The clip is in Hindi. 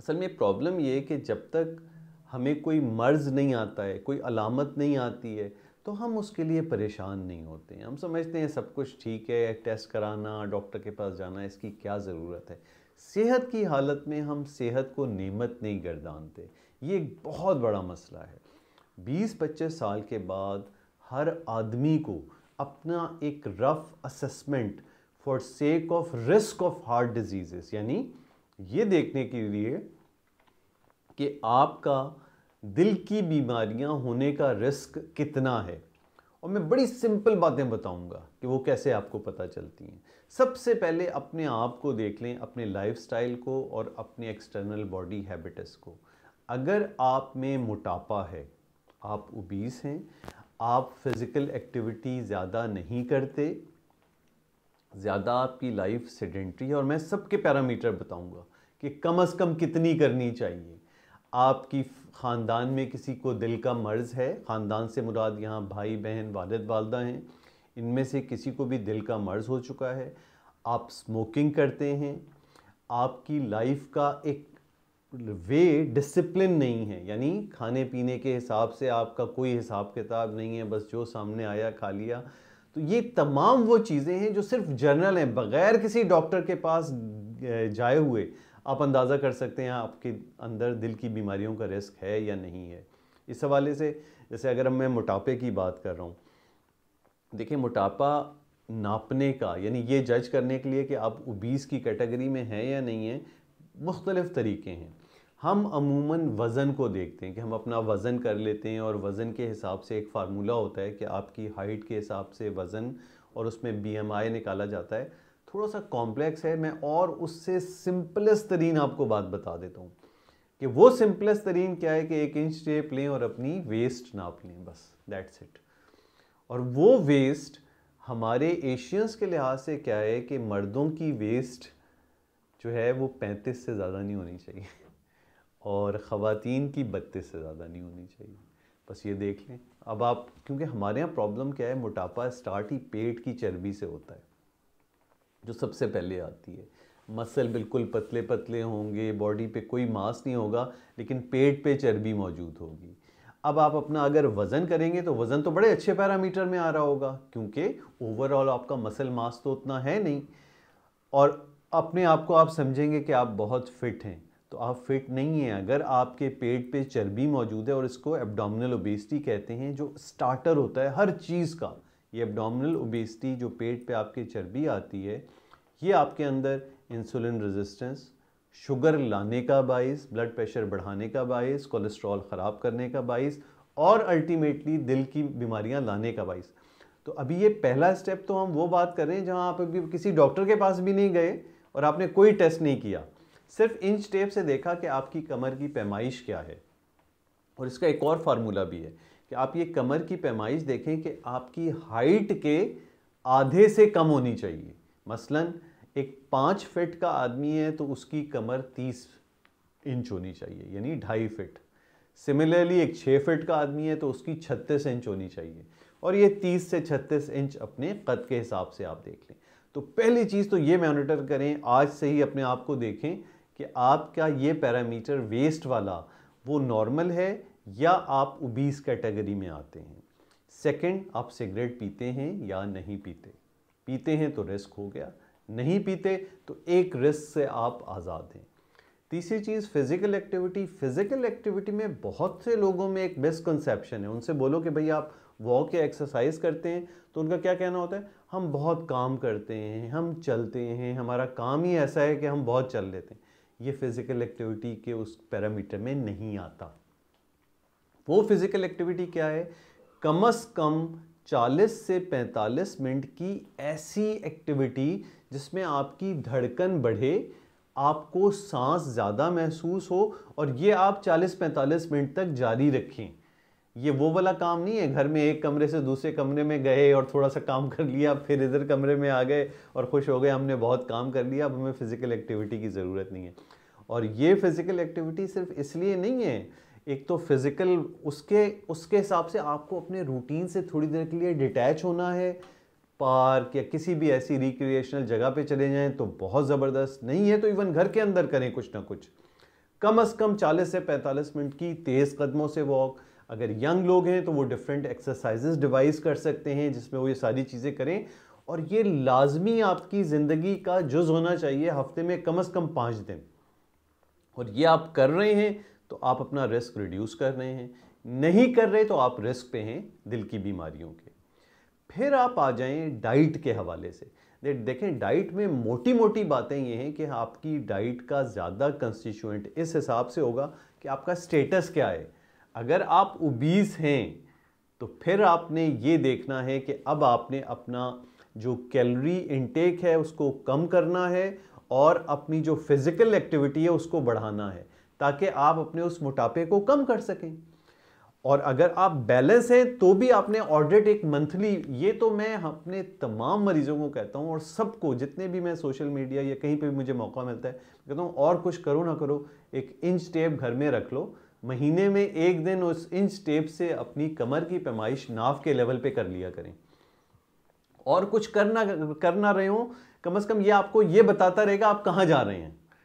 असल में प्रॉब्लम ये है कि जब तक हमें कोई मर्ज नहीं आता है कोई अलामत नहीं आती है तो हम उसके लिए परेशान नहीं होते हैं हम समझते हैं सब कुछ ठीक है टेस्ट कराना डॉक्टर के पास जाना इसकी क्या ज़रूरत है सेहत की हालत में हम सेहत को नेमत नहीं गर्दानते ये एक बहुत बड़ा मसला है बीस पच्चीस साल के बाद हर आदमी को अपना एक rough assessment for sake of risk of heart disease यानी ये देखने के लिए कि आपका दिल की बीमारियां होने का रिस्क कितना है और मैं बड़ी सिंपल बातें बताऊंगा कि वो कैसे आपको पता चलती हैं सबसे पहले अपने आप को देख लें अपने लाइफस्टाइल को और अपने एक्सटर्नल बॉडी हैबिट्स को अगर आप में मोटापा है आप उबीस हैं आप फिज़िकल एक्टिविटी ज़्यादा नहीं करते ज़्यादा आपकी लाइफ सेडेंट्री है और मैं सबके पैरामीटर बताऊंगा कि कम अज़ कम कितनी करनी चाहिए आपकी ख़ानदान में किसी को दिल का मर्ज़ है ख़ानदान से मुराद यहाँ भाई बहन वालद वालदा हैं इनमें से किसी को भी दिल का मर्ज़ हो चुका है आप स्मोकिंग करते हैं आपकी लाइफ का एक वे डिसिप्लिन नहीं है यानी खाने पीने के हिसाब से आपका कोई हिसाब किताब नहीं है बस जो सामने आया खा लिया तो ये तमाम वो चीज़ें हैं जो सिर्फ जनरल हैं बग़ैर किसी डॉक्टर के पास जाए हुए आप अंदाज़ा कर सकते हैं आपके अंदर दिल की बीमारियों का रिस्क है या नहीं है इस हवाले से जैसे अगर मैं मोटापे की बात कर रहा हूँ देखिए मोटापा नापने का यानी ये जज करने के लिए कि आप उबीस की कैटेगरी में हैं या नहीं हैं मुख्तलिफ़ तरीके हैं हम अमूमन वज़न को देखते हैं कि हम अपना वज़न कर लेते हैं और वज़न के हिसाब से एक फार्मूला होता है कि आपकी हाइट के हिसाब से वज़न और उसमें बीएमआई निकाला जाता है थोड़ा सा कॉम्प्लेक्स है मैं और उससे सिंपलेस्ट तरीन आपको बात बता देता हूँ कि वो सिंपलेस्ट तरीन क्या है कि एक इंच टेप लें और अपनी वेस्ट नाप लें बस दैट्स इट और वो वेस्ट हमारे एशियंस के लिहाज से क्या है कि मर्दों की वेस्ट जो है वो पैंतीस से ज़्यादा नहीं होनी चाहिए और ख़वान की बत्तीस से ज़्यादा नहीं होनी चाहिए बस ये देख लें अब आप क्योंकि हमारे यहाँ प्रॉब्लम क्या है मोटापा स्टार्ट ही पेट की चर्बी से होता है जो सबसे पहले आती है मसल बिल्कुल पतले पतले होंगे बॉडी पे कोई मांस नहीं होगा लेकिन पेट पे चर्बी मौजूद होगी अब आप अपना अगर वज़न करेंगे तो वज़न तो बड़े अच्छे पैरामीटर में आ रहा होगा क्योंकि ओवरऑल आपका मसल मास तो उतना है नहीं और अपने आप को आप समझेंगे कि आप बहुत फिट हैं तो आप फिट नहीं हैं अगर आपके पेट पे चर्बी मौजूद है और इसको एब्डोमिनल ओबेसिटी कहते हैं जो स्टार्टर होता है हर चीज़ का ये एबडामिनल ओबेसिटी जो पेट पे आपकी चर्बी आती है ये आपके अंदर इंसुलिन रेजिस्टेंस शुगर लाने का बायस ब्लड प्रेशर बढ़ाने का बायस कोलेस्ट्रॉल ख़राब करने का बायस और अल्टीमेटली दिल की बीमारियां लाने का बायस तो अभी ये पहला स्टेप तो हम वो बात कर रहे हैं जहाँ आप अभी किसी डॉक्टर के पास भी नहीं गए और आपने कोई टेस्ट नहीं किया सिर्फ इन स्टेप से देखा कि आपकी कमर की पैमाइश क्या है और इसका एक और फार्मूला भी है कि आप ये कमर की पैमाइश देखें कि आपकी हाइट के आधे से कम होनी चाहिए मसलन एक पाँच फिट का आदमी है तो उसकी कमर तीस इंच होनी चाहिए यानी ढाई फिट सिमिलरली एक छः फिट का आदमी है तो उसकी छत्तीस इंच होनी चाहिए और ये तीस से छत्तीस इंच अपने कद के हिसाब से आप देख लें तो पहली चीज़ तो ये मॉनिटर करें आज से ही अपने आप को देखें कि आपका ये पैरामीटर वेस्ट वाला वो नॉर्मल है या आप उबीस कैटेगरी में आते हैं सेकंड आप सिगरेट पीते हैं या नहीं पीते पीते हैं तो रिस्क हो गया नहीं पीते तो एक रिस्क से आप आज़ाद हैं तीसरी चीज़ फिज़िकल एक्टिविटी फिज़िकल एक्टिविटी में बहुत से लोगों में एक मिसकनसेप्शन है उनसे बोलो कि भाई आप वॉक या एक्सरसाइज करते हैं तो उनका क्या कहना होता है हम बहुत काम करते हैं हम चलते हैं हमारा काम ही ऐसा है कि हम बहुत चल लेते हैं ये फ़िज़िकल एक्टिविटी के उस पैरामीटर में नहीं आता वो फिज़िकल एक्टिविटी क्या है कम अज़ कम 40 से 45 मिनट की ऐसी एक्टिविटी जिसमें आपकी धड़कन बढ़े आपको सांस ज़्यादा महसूस हो और ये आप 40-45 मिनट तक जारी रखें ये वो वाला काम नहीं है घर में एक कमरे से दूसरे कमरे में गए और थोड़ा सा काम कर लिया फिर इधर कमरे में आ गए और खुश हो गए हमने बहुत काम कर लिया अब हमें फ़िज़िकल एक्टिविटी की ज़रूरत नहीं है और ये फ़िज़िकल एक्टिविटी सिर्फ इसलिए नहीं है एक तो फिज़िकल उसके उसके हिसाब से आपको अपने रूटीन से थोड़ी देर के लिए डिटैच होना है पार्क या किसी भी ऐसी रिक्रिएशनल जगह पे चले जाएं तो बहुत ज़बरदस्त नहीं है तो इवन घर के अंदर करें कुछ ना कुछ कम अज़ कम 40 से 45 मिनट की तेज़ कदमों से वॉक अगर यंग लोग हैं तो वो डिफरेंट एक्सरसाइजेज डिवाइस कर सकते हैं जिसमें वो ये सारी चीज़ें करें और ये लाजमी आपकी ज़िंदगी का जुज़ होना चाहिए हफ्ते में कम अज़ कम पाँच दिन और ये आप कर रहे हैं तो आप अपना रिस्क रिड्यूस कर रहे हैं नहीं कर रहे तो आप रिस्क पे हैं दिल की बीमारियों के फिर आप आ जाएं डाइट के हवाले से देखें डाइट में मोटी मोटी बातें ये हैं कि आपकी डाइट का ज़्यादा कंस्टिट्यूएंट इस हिसाब से होगा कि आपका स्टेटस क्या है अगर आप उबीस हैं तो फिर आपने ये देखना है कि अब आपने अपना जो कैलोरी इनटेक है उसको कम करना है और अपनी जो फिज़िकल एक्टिविटी है उसको बढ़ाना है ताकि आप अपने उस मोटापे को कम कर सकें और अगर आप बैलेंस हैं तो भी आपने ऑडिट एक मंथली ये तो मैं अपने तमाम मरीजों को कहता हूँ और सबको जितने भी मैं सोशल मीडिया या कहीं पे भी मुझे मौका मिलता है कहता हूँ और कुछ करो ना करो एक इंच टेप घर में रख लो महीने में एक दिन उस इंच टेप से अपनी कमर की पैमाइश नाव के लेवल पे कर लिया करें और कुछ करना करना रहे हो कम अज़ कम ये आपको ये बताता रहेगा आप कहाँ जा रहे हैं